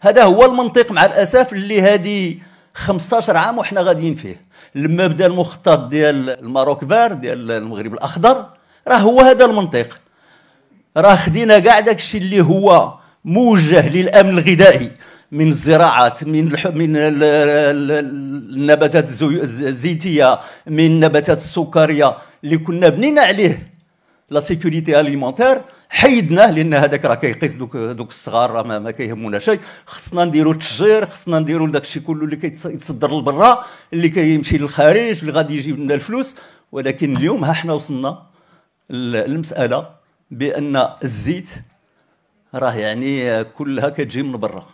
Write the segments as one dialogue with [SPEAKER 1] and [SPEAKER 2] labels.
[SPEAKER 1] هذا هو المنطق مع الاسف اللي هذه 15 عام وحنا غاديين فيه لما بدا المخطط ديال الماروك فار ديال المغرب الاخضر راه هو هذا المنطق راه خدينا كاع داكشي اللي هو موجه للامن الغذائي من الزراعات من الح... من ال... ال... النباتات الزيتيه من النباتات السكريه اللي كنا بنينا عليه لا سيكوريتي اليمونتير حيدناه لان هذاك راه كيقيس دوك دوك الصغار ما كيهمونا شيء خصنا نديروا التشجير خصنا نديروا داك الشيء كله اللي كيتصدر لبرا اللي كيمشي للخارج اللي غادي يجيب لنا الفلوس ولكن اليوم ها حنا وصلنا للمساله بان الزيت راه يعني كلها كتجي من برا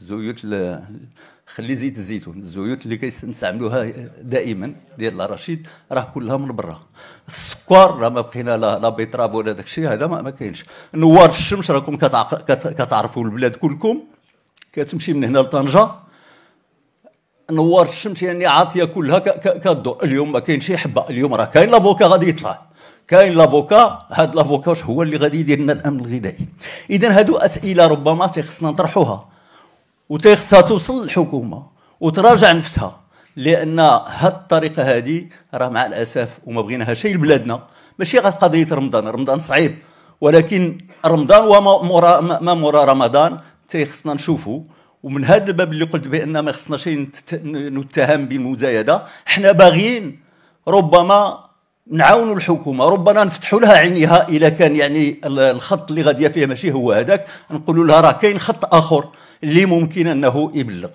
[SPEAKER 1] الزيوت خلي زيت الزيتون الزيوت اللي كنستعملوها دائما ديال الرشيد راه كلها من برا السكر راه ما بقينا لا لا بيتراب ولا داك الشيء هذا ما, كاينش نوار الشمس راكم كتعرفوا البلاد كلكم كتمشي من هنا لطنجه نوار الشمس يعني عاطيه كلها كضوء اليوم ما كاينش شي حبه اليوم راه كاين لافوكا غادي يطلع كاين لافوكا هاد لافوكا واش هو اللي غادي يدير لنا الامن الغذائي اذا هادو اسئله ربما تيخصنا نطرحوها وتيخصها توصل للحكومه وتراجع نفسها لان هاد الطريقه هذه راه مع الاسف وما بغيناهاش هي لبلادنا ماشي غير قضيه رمضان رمضان صعيب ولكن رمضان وما مورا ما مورا رمضان تيخصنا نشوفوا ومن هذا الباب اللي قلت بان ما خصناش نتهم بالمزايده حنا باغيين ربما نعاونوا الحكومه ربما نفتحوا لها عينيها اذا كان يعني الخط اللي غاديه فيه ماشي هو هذاك نقولوا لها راه كاين خط اخر اللي ممكن انه يبلغ